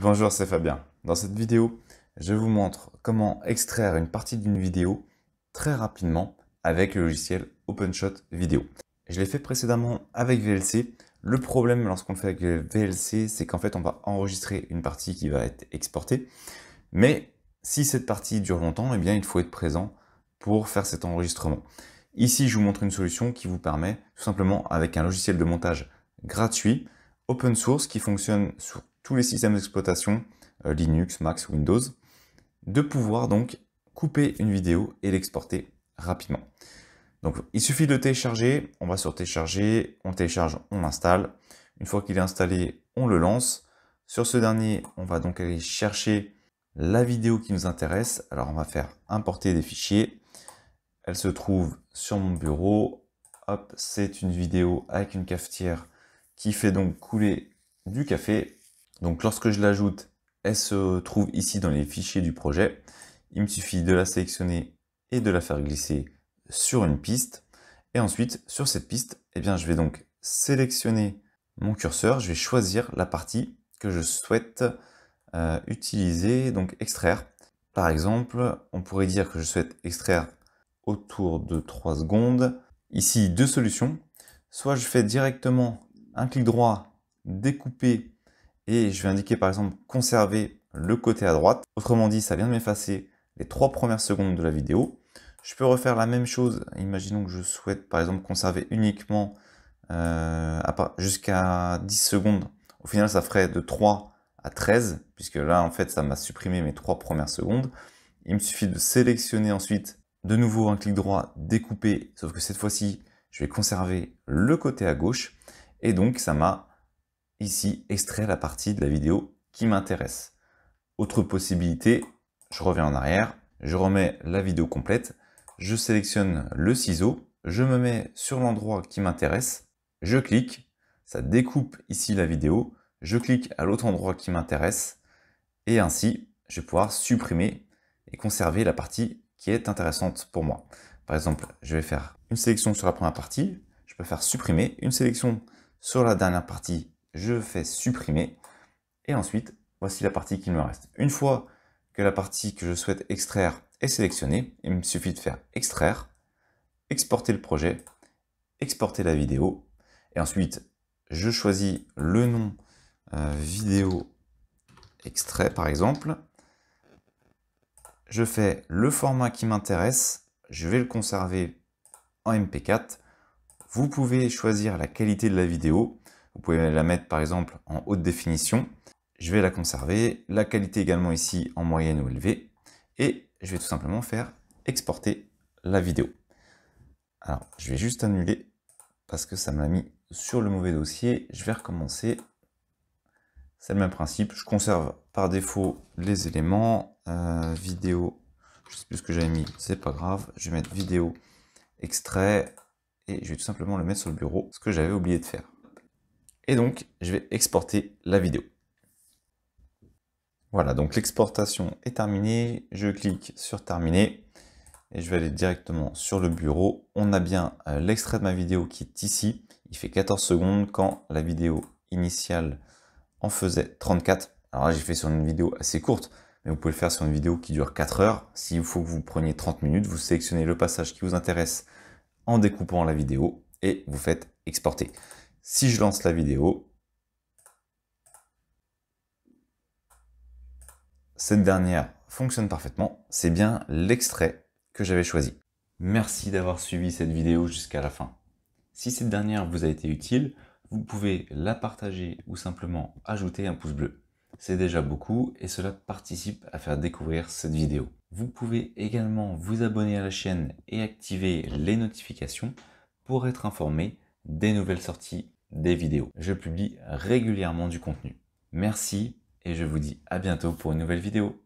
Bonjour, c'est Fabien. Dans cette vidéo, je vous montre comment extraire une partie d'une vidéo très rapidement avec le logiciel OpenShot Video. Je l'ai fait précédemment avec VLC. Le problème lorsqu'on le fait avec VLC, c'est qu'en fait, on va enregistrer une partie qui va être exportée. Mais si cette partie dure longtemps, eh bien, il faut être présent pour faire cet enregistrement. Ici, je vous montre une solution qui vous permet, tout simplement avec un logiciel de montage gratuit, open source, qui fonctionne sur tous les systèmes d'exploitation, euh, Linux, Mac, Windows, de pouvoir donc couper une vidéo et l'exporter rapidement. Donc il suffit de télécharger, on va sur télécharger, on télécharge, on installe Une fois qu'il est installé, on le lance. Sur ce dernier, on va donc aller chercher la vidéo qui nous intéresse. Alors on va faire importer des fichiers. Elle se trouve sur mon bureau. Hop, c'est une vidéo avec une cafetière qui fait donc couler du café. Donc lorsque je l'ajoute, elle se trouve ici dans les fichiers du projet. Il me suffit de la sélectionner et de la faire glisser sur une piste. Et ensuite, sur cette piste, eh bien, je vais donc sélectionner mon curseur, je vais choisir la partie que je souhaite euh, utiliser, donc extraire. Par exemple, on pourrait dire que je souhaite extraire autour de 3 secondes. Ici, deux solutions. Soit je fais directement un clic droit, découper et je vais indiquer par exemple conserver le côté à droite. Autrement dit, ça vient de m'effacer les trois premières secondes de la vidéo. Je peux refaire la même chose. Imaginons que je souhaite par exemple conserver uniquement euh, jusqu'à 10 secondes. Au final, ça ferait de 3 à 13, puisque là, en fait, ça m'a supprimé mes trois premières secondes. Il me suffit de sélectionner ensuite de nouveau un clic droit, découper, sauf que cette fois-ci, je vais conserver le côté à gauche. Et donc, ça m'a ici extraire la partie de la vidéo qui m'intéresse. Autre possibilité, je reviens en arrière, je remets la vidéo complète, je sélectionne le ciseau, je me mets sur l'endroit qui m'intéresse, je clique, ça découpe ici la vidéo, je clique à l'autre endroit qui m'intéresse, et ainsi, je vais pouvoir supprimer et conserver la partie qui est intéressante pour moi. Par exemple, je vais faire une sélection sur la première partie, je peux faire supprimer, une sélection sur la dernière partie je fais supprimer. Et ensuite, voici la partie qui me reste. Une fois que la partie que je souhaite extraire est sélectionnée, il me suffit de faire extraire, exporter le projet, exporter la vidéo. Et ensuite, je choisis le nom euh, vidéo extrait par exemple. Je fais le format qui m'intéresse. Je vais le conserver en MP4. Vous pouvez choisir la qualité de la vidéo. Vous pouvez la mettre par exemple en haute définition. Je vais la conserver, la qualité également ici en moyenne ou élevée. Et je vais tout simplement faire exporter la vidéo. Alors, je vais juste annuler parce que ça m'a mis sur le mauvais dossier. Je vais recommencer. C'est le même principe. Je conserve par défaut les éléments. Euh, vidéo, je sais plus ce que j'avais mis, c'est pas grave. Je vais mettre vidéo, extrait, et je vais tout simplement le mettre sur le bureau, ce que j'avais oublié de faire. Et donc, je vais exporter la vidéo. Voilà, donc l'exportation est terminée. Je clique sur terminer et je vais aller directement sur le bureau. On a bien euh, l'extrait de ma vidéo qui est ici. Il fait 14 secondes quand la vidéo initiale en faisait 34. Alors là, j'ai fait sur une vidéo assez courte, mais vous pouvez le faire sur une vidéo qui dure 4 heures. S'il faut que vous preniez 30 minutes, vous sélectionnez le passage qui vous intéresse en découpant la vidéo et vous faites exporter. Si je lance la vidéo, cette dernière fonctionne parfaitement. C'est bien l'extrait que j'avais choisi. Merci d'avoir suivi cette vidéo jusqu'à la fin. Si cette dernière vous a été utile, vous pouvez la partager ou simplement ajouter un pouce bleu. C'est déjà beaucoup et cela participe à faire découvrir cette vidéo. Vous pouvez également vous abonner à la chaîne et activer les notifications pour être informé des nouvelles sorties, des vidéos. Je publie régulièrement du contenu. Merci et je vous dis à bientôt pour une nouvelle vidéo.